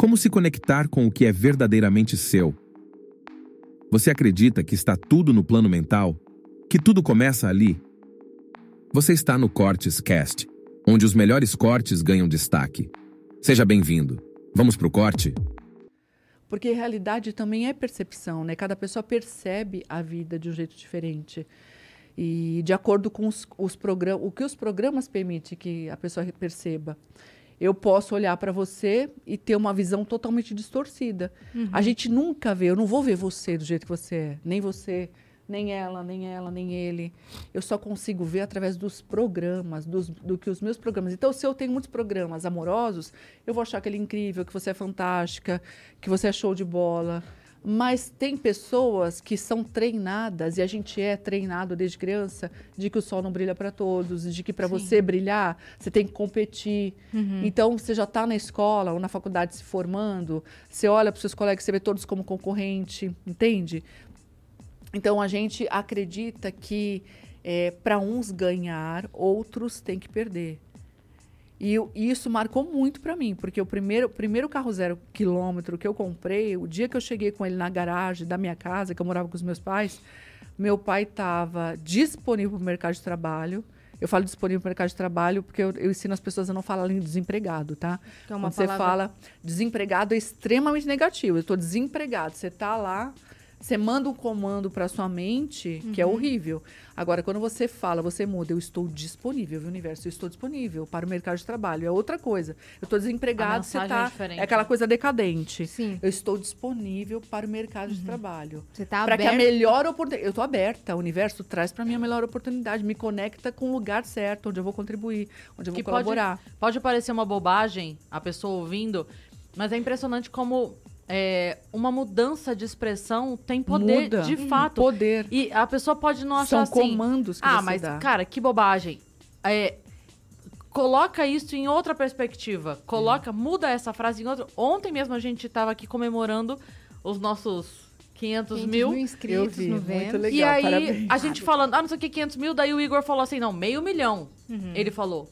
Como se conectar com o que é verdadeiramente seu? Você acredita que está tudo no plano mental? Que tudo começa ali? Você está no Cortes Cast, onde os melhores cortes ganham destaque. Seja bem-vindo. Vamos para o corte? Porque realidade também é percepção, né? Cada pessoa percebe a vida de um jeito diferente. E de acordo com os, os programas, o que os programas permitem que a pessoa perceba eu posso olhar para você e ter uma visão totalmente distorcida. Uhum. A gente nunca vê, eu não vou ver você do jeito que você é, nem você, nem ela, nem ela, nem ele. Eu só consigo ver através dos programas, dos, do que os meus programas. Então, se eu tenho muitos programas amorosos, eu vou achar que ele é incrível, que você é fantástica, que você é show de bola mas tem pessoas que são treinadas, e a gente é treinado desde criança, de que o sol não brilha para todos, de que para você brilhar, você tem que competir. Uhum. Então, você já está na escola ou na faculdade se formando, você olha para seus colegas, você vê todos como concorrente, entende? Então, a gente acredita que é, eh, para uns ganhar, outros têm que perder. E, eu, e isso marcou muito para mim, porque o primeiro, primeiro carro zero quilômetro que eu comprei, o dia que eu cheguei com ele na garagem da minha casa, que eu morava com os meus pais, meu pai estava disponível para o mercado de trabalho. Eu falo disponível para o mercado de trabalho porque eu, eu, ensino as pessoas a não em desempregado, tá? Então, Quando palavra... você fala desempregado é extremamente negativo. Eu estou desempregado. Você está lá, você manda um comando para sua mente, que é uhum. horrível. Agora, quando você fala, você muda, eu estou disponível, viu, universo? Eu estou disponível para o mercado de trabalho. É outra coisa. Eu estou desempregado, você está? É, é, aquela coisa decadente. Sim. Eu estou disponível para o mercado uhum. de trabalho. Você está Para que a melhor oportunidade. Eu estou aberta. O universo traz para mim a melhor oportunidade. Me conecta com o lugar certo, onde eu vou contribuir, onde eu vou que colaborar. Pode, pode parecer uma bobagem a pessoa ouvindo, mas é impressionante como é, uma mudança de expressão tem poder Muda. de uhum. fato. Hum, poder. E a pessoa pode não achar São assim. comandos que Ah, mas dá. cara, que bobagem. É, coloca isso em outra perspectiva. Coloca, hum. muda essa frase em outra. Ontem mesmo a gente estava aqui comemorando os nossos 500, 500 mil. mil inscritos vi, no Vênus. Muito legal, e aí, parabéns. a gente falando, ah, não sei o que, 500 mil. Daí o Igor falou assim, não, meio milhão. Uhum. Ele falou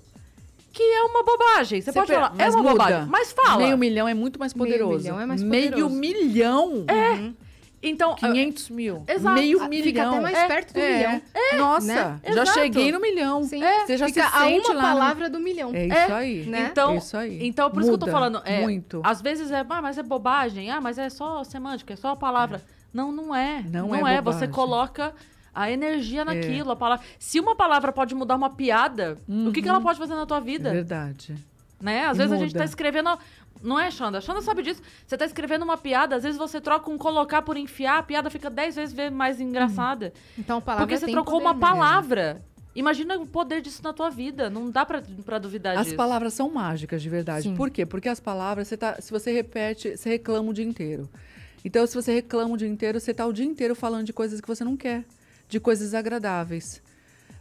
que é uma bobagem. Você, você pode per... falar, é mas é uma muda. bobagem, mas fala. Meio milhão é muito mais poderoso. Meio milhão é mais poderoso. Meio milhão? É. Uhum. Então, 500 mil. Exato. Meio milhão. Fica até mais é, perto do é, milhão. É. é, Nossa, né? já Exato. cheguei no milhão. Sim. Você já Fica se a sente uma palavra no... do milhão. É, é isso aí. Né? Então, isso aí. Então, por Muda isso que eu tô falando. muito. Às vezes é, ah, mas é bobagem. Ah, mas é só semântica, é só a palavra. Não, não é. Não, não é. Você coloca a energia é. naquilo, é. a palavra. Se uma palavra pode mudar uma piada, uhum. o que, que ela uhum. pode fazer na tua vida? É verdade. Né? Às e vezes muda. a gente tá escrevendo. Não é, Xanda? Xanda sabe disso. Você tá escrevendo uma piada, às vezes você troca um colocar por enfiar, a piada fica dez vezes mais uhum. engraçada. Uhum. Então, palavra Porque você trocou uma mesmo. palavra. Imagina o poder disso na tua vida. Não dá para duvidar as disso. As palavras são mágicas, de verdade. Sim. Por quê? Porque as palavras, você tá, se você repete, você reclama o dia inteiro. Então, se você reclama o dia inteiro, você tá o dia inteiro falando de coisas que você não quer de coisas agradáveis.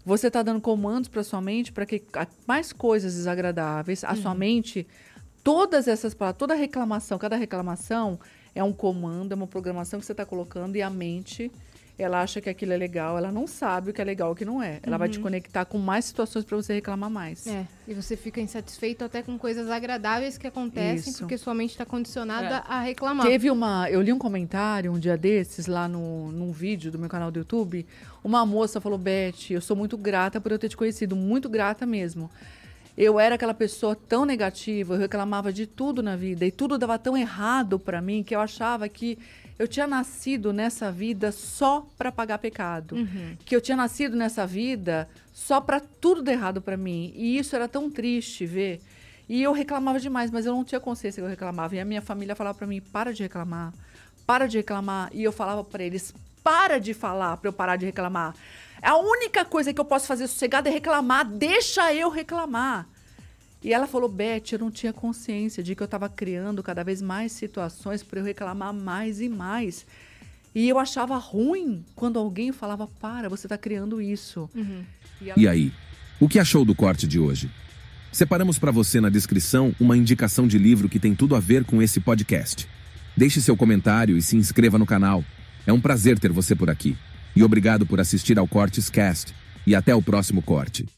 Você está dando comandos para sua mente para que mais coisas desagradáveis, a uhum. sua mente, todas essas palavras, toda reclamação, cada reclamação é um comando, é uma programação que você está colocando e a mente ela acha que aquilo é legal, ela não sabe o que é legal e o que não é. Ela uhum. vai te uhum. conectar com mais situações para você reclamar mais. É, e você fica insatisfeito até com coisas agradáveis que acontecem, Isso. porque sua mente está condicionada é. a reclamar. Teve uma. Eu li um comentário um dia desses lá no, num vídeo do meu canal do YouTube. Uma moça falou: Beth, eu sou muito grata por eu ter te conhecido, muito grata mesmo. Eu era aquela pessoa tão negativa, eu reclamava de tudo na vida e tudo dava tão errado para mim que eu achava que eu tinha nascido nessa vida só para pagar pecado, uhum. que eu tinha nascido nessa vida só para tudo dar errado para mim. E isso era tão triste ver. E eu reclamava demais, mas eu não tinha consciência que eu reclamava. E a minha família falava para mim: "Para de reclamar. Para de reclamar". E eu falava para eles: "Para de falar para eu parar de reclamar". A única coisa que eu posso fazer sossegada é reclamar. Deixa eu reclamar. E ela falou: Beth, eu não tinha consciência de que eu estava criando cada vez mais situações para eu reclamar mais e mais. E eu achava ruim quando alguém falava: Para, você está criando isso. Uhum. E, ela... e aí? O que achou do corte de hoje? Separamos para você na descrição uma indicação de livro que tem tudo a ver com esse podcast. Deixe seu comentário e se inscreva no canal. É um prazer ter você por aqui. E obrigado por assistir ao Cortes Cast. E até o próximo corte.